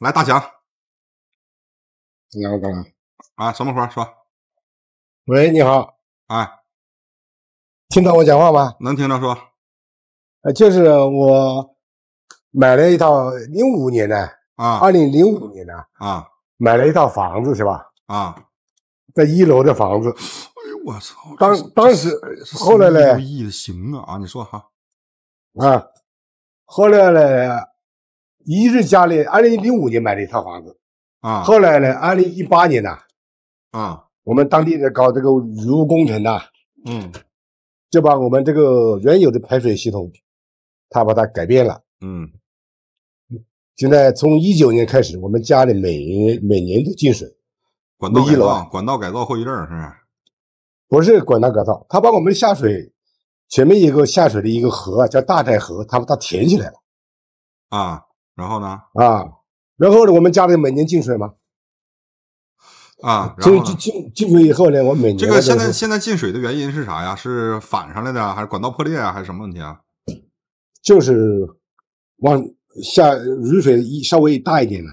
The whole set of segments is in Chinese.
来，大强，你让我干嘛？啊，什么活儿？说。喂，你好。啊。听到我讲话吗？能听到，说。呃，就是我买了一套零五年的。啊。二零零五年的。啊。买了一套房子是吧？啊。在一楼的房子。哎呦，我操！当当时，后来呢？行啊，啊，你说哈。啊。后来呢？一是家里，二零零五年买了一套房子，啊，后来呢，二零一八年呢，啊，我们当地的搞这个雨污工程呢，嗯，就把我们这个原有的排水系统，他把它改变了，嗯，现在从一九年开始，我们家里每每年都进水，管道改造，管道改造后遗症是不是？不是管道改造，他把我们下水前面有个下水的一个河，叫大寨河，他把它填起来了，啊。然后呢？啊，然后呢？我们家里每年进水吗？啊，进进进进水以后呢，我每年这个现在现在进水的原因是啥呀？是反上来的，还是管道破裂啊，还是什么问题啊？就是往下雨水一稍微大一点呢，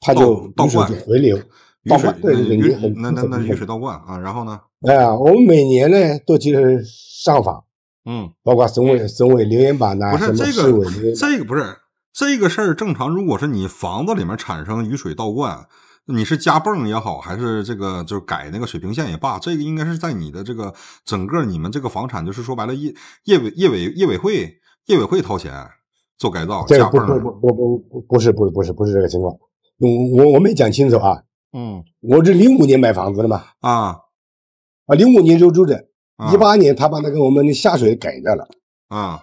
它就倒灌回流倒灌对对对，那那那雨水倒灌啊，然后呢？哎呀，我们每年呢都去上访，嗯，包括省委省委留言板呐，什么这个这个不是。这个事儿正常，如果是你房子里面产生雨水倒灌，你是加泵也好，还是这个就是改那个水平线也罢，这个应该是在你的这个整个你们这个房产，就是说白了，业业委、业委、业委会、业委会掏钱做改造、这不不不不，不是不是不是不是这个情况，我我没讲清楚啊。嗯，我是零五年买房子的嘛。啊啊，零五年入住着，一八年他把那个我们的下水改掉了。啊。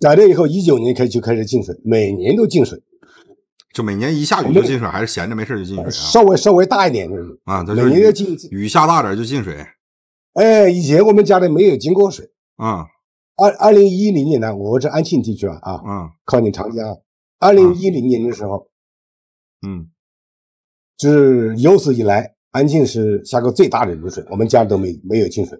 改了以后，一九年开就开始进水，每年都进水，就每年一下雨就进水，还是闲着没事就进水啊？稍微稍微大一点是啊，它就每年进雨下大点就进水。哎，以前我们家里没有进过水啊。二二零一零年呢，我是安庆地区啊，啊啊，靠近长江。二零一零年的时候，嗯，就是有史以来安庆是下过最大的雨水，我们家里都没没有进水。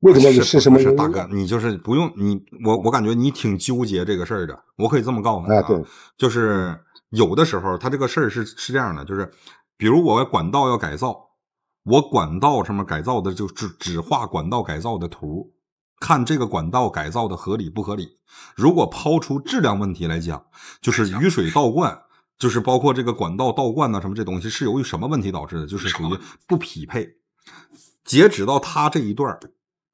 为什么是？么是大哥，你就是不用你我我感觉你挺纠结这个事儿的。我可以这么告诉你啊，对，就是有的时候他这个事儿是是这样的，就是比如我管道要改造，我管道什么改造的就只只画管道改造的图，看这个管道改造的合理不合理。如果抛出质量问题来讲，就是雨水倒灌，就是包括这个管道倒灌呢什么这东西是由于什么问题导致的？就是属于不匹配。截止到他这一段。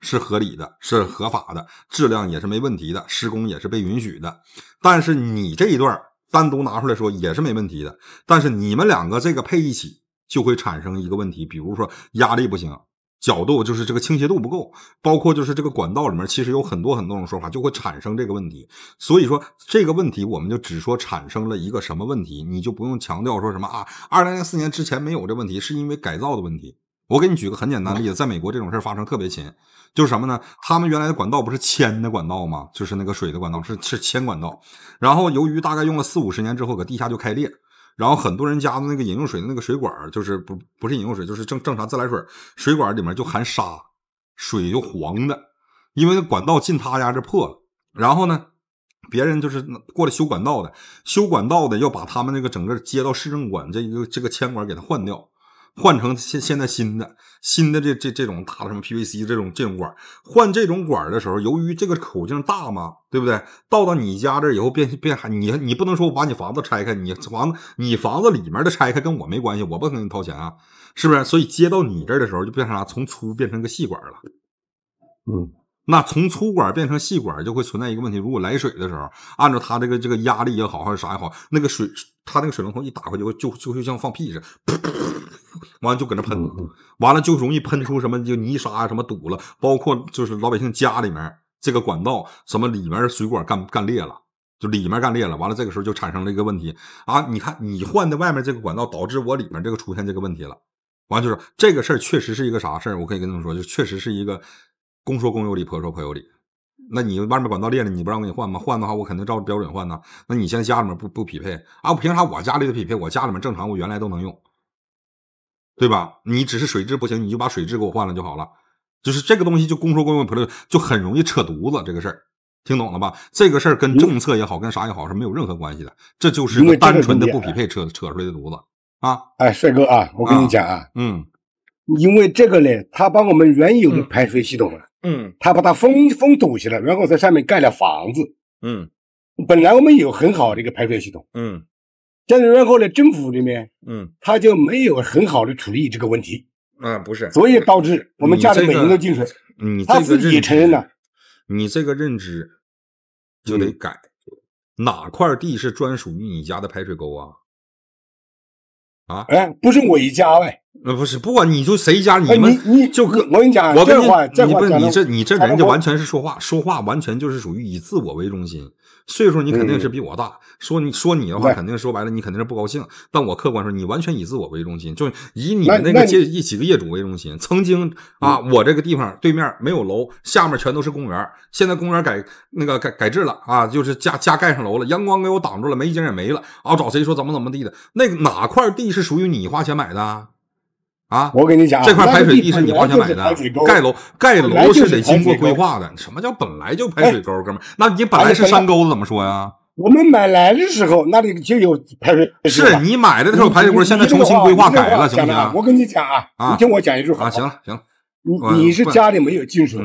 是合理的，是合法的，质量也是没问题的，施工也是被允许的。但是你这一段单独拿出来说也是没问题的。但是你们两个这个配一起就会产生一个问题，比如说压力不行，角度就是这个倾斜度不够，包括就是这个管道里面其实有很多很多种说法，就会产生这个问题。所以说这个问题我们就只说产生了一个什么问题，你就不用强调说什么啊。二零零四年之前没有这问题，是因为改造的问题。我给你举个很简单的例子，在美国这种事发生特别勤，就是什么呢？他们原来的管道不是铅的管道吗？就是那个水的管道是是铅管道。然后由于大概用了四五十年之后，搁地下就开裂，然后很多人家的那个饮用水的那个水管就是不不是饮用水，就是正正常自来水水管里面就含沙，水就黄的，因为管道进他家这破了。然后呢，别人就是过来修管道的，修管道的要把他们那个整个接到市政管这个这个铅管给他换掉。换成现现在新的新的这这这种大的什么 PVC 这种这种管，换这种管的时候，由于这个口径大嘛，对不对？到到你家这以后变变还你你不能说我把你房子拆开，你房子你房子里面的拆开跟我没关系，我不跟你掏钱啊，是不是？所以接到你这的时候就变成啥，从粗变成个细管了。嗯，那从粗管变成细管就会存在一个问题，如果来水的时候，按照它这个这个压力也好还是啥也好，那个水它那个水龙头一打开就就就就像放屁似的。完了就搁那喷，完了就容易喷出什么就泥沙啊什么堵了，包括就是老百姓家里面这个管道什么里面水管干干裂了，就里面干裂了。完了这个时候就产生了一个问题啊！你看你换的外面这个管道导致我里面这个出现这个问题了。完了就是这个事儿确实是一个啥事儿？我可以跟你们说，就确实是一个公说公有理，婆说婆有理。那你外面管道裂了，你不让我给你换吗？换的话我肯定照标准换呢。那你现在家里面不不匹配啊？我凭啥我家里的匹配？我家里面正常，我原来都能用。对吧？你只是水质不行，你就把水质给我换了就好了。就是这个东西，就公说公有，婆说就很容易扯犊子。这个事儿，听懂了吧？这个事儿跟政策也好，跟啥也好是没有任何关系的。这就是单纯的不匹配扯扯出来的犊子啊！哎，帅哥啊，我跟你讲啊，嗯，因为这个呢，他把我们原有的排水系统啊，嗯，他把它封封堵起来，然后在上面盖了房子，嗯，本来我们有很好的一个排水系统，嗯。是然后呢，政府里面，嗯，他就没有很好的处理这个问题，啊，不是，所以导致我们家里每年都进水，他自己承认了，你这个认知就得改，哪块地是专属于你家的排水沟啊？啊，哎，不是我一家哎，那不是不管你就谁家你们你就哥我跟你讲我跟你你不你这你这人就完全是说话说话完全就是属于以自我为中心。岁数你肯定是比我大，说你说你的话，肯定说白了你肯定是不高兴。但我客观说，你完全以自我为中心，就以你那个一几个业主为中心。曾经啊，我这个地方对面没有楼，下面全都是公园。现在公园改那个改改制了啊，就是加加盖上楼了，阳光给我挡住了，美景也没了啊。找谁说怎么怎么地的？那哪块地是属于你花钱买的？啊，我跟你讲，这块排水地是你花钱买的，盖楼盖楼是得经过规划的。什么叫本来就排水沟，哥们？那你本来是山沟子怎么说呀？我们买来的时候那里就有排水是你买的时候排水沟，现在重新规划改了，行不行？我跟你讲啊，你听我讲一句啊，行了行了，你你是家里没有进水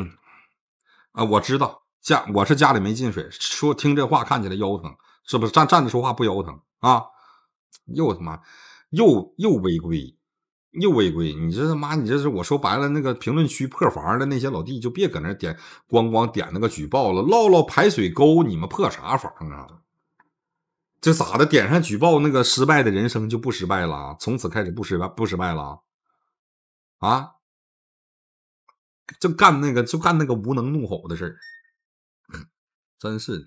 啊？我知道家我是家里没进水，说听这话看起来腰疼，是不是站站着说话不腰疼啊？又他妈又又违规。又违规！你这他妈，你这是我说白了，那个评论区破房的那些老弟就别搁那点咣咣点那个举报了，唠唠排水沟，你们破啥房啊？这咋的？点上举报那个失败的人生就不失败了，从此开始不失败不失败了啊？就干那个就干那个无能怒吼的事儿，真是的。